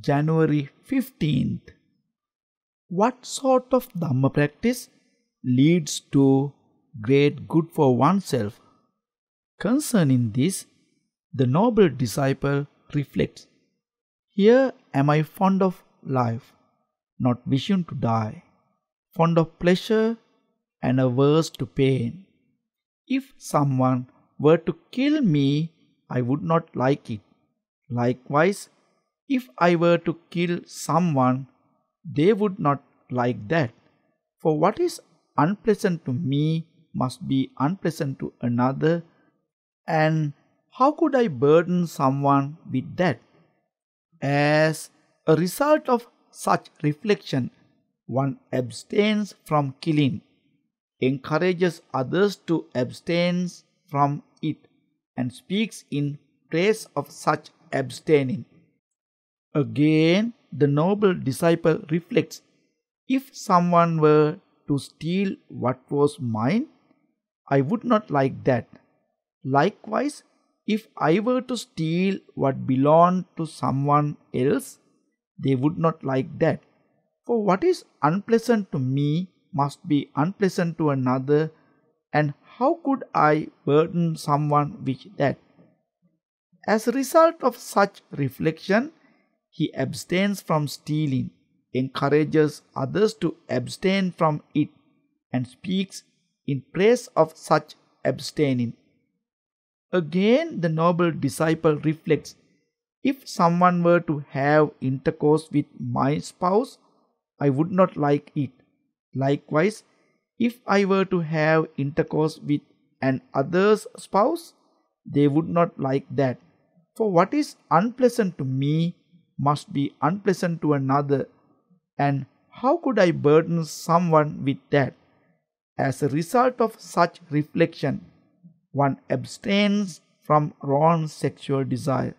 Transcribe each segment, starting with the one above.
January 15th. What sort of Dhamma practice leads to great good for oneself? Concerning this, the noble disciple reflects Here am I fond of life, not wishing to die, fond of pleasure and averse to pain. If someone were to kill me, I would not like it. Likewise, if I were to kill someone, they would not like that. For what is unpleasant to me must be unpleasant to another, and how could I burden someone with that? As a result of such reflection, one abstains from killing, encourages others to abstain from it, and speaks in praise of such abstaining. Again, the noble disciple reflects if someone were to steal what was mine, I would not like that. Likewise, if I were to steal what belonged to someone else, they would not like that. For what is unpleasant to me must be unpleasant to another, and how could I burden someone with that? As a result of such reflection, he abstains from stealing, encourages others to abstain from it, and speaks in praise of such abstaining. Again, the noble disciple reflects if someone were to have intercourse with my spouse, I would not like it. Likewise, if I were to have intercourse with an other's spouse, they would not like that. For what is unpleasant to me must be unpleasant to another, and how could I burden someone with that? As a result of such reflection, one abstains from wrong sexual desire,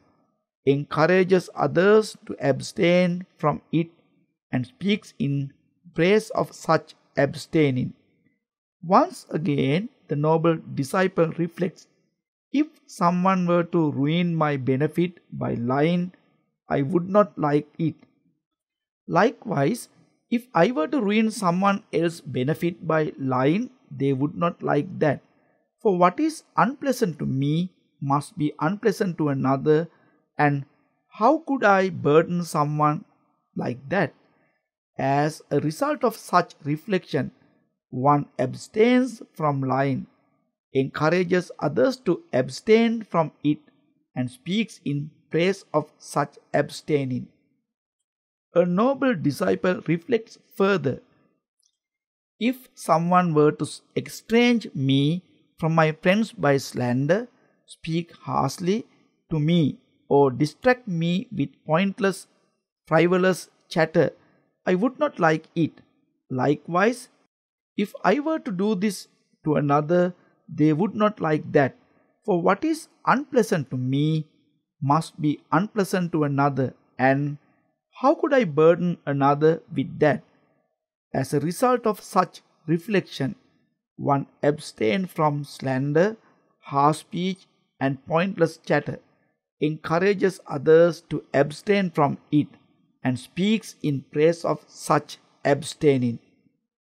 encourages others to abstain from it, and speaks in praise of such abstaining. Once again, the noble disciple reflects if someone were to ruin my benefit by lying I would not like it. Likewise, if I were to ruin someone else's benefit by lying, they would not like that. For what is unpleasant to me must be unpleasant to another, and how could I burden someone like that? As a result of such reflection, one abstains from lying, encourages others to abstain from it, and speaks in trace of such abstaining. A noble disciple reflects further. If someone were to estrange me from my friends by slander, speak harshly to me, or distract me with pointless, frivolous chatter, I would not like it. Likewise, if I were to do this to another, they would not like that. For what is unpleasant to me must be unpleasant to another, and how could I burden another with that? As a result of such reflection, one abstains from slander, harsh speech, and pointless chatter, encourages others to abstain from it, and speaks in praise of such abstaining.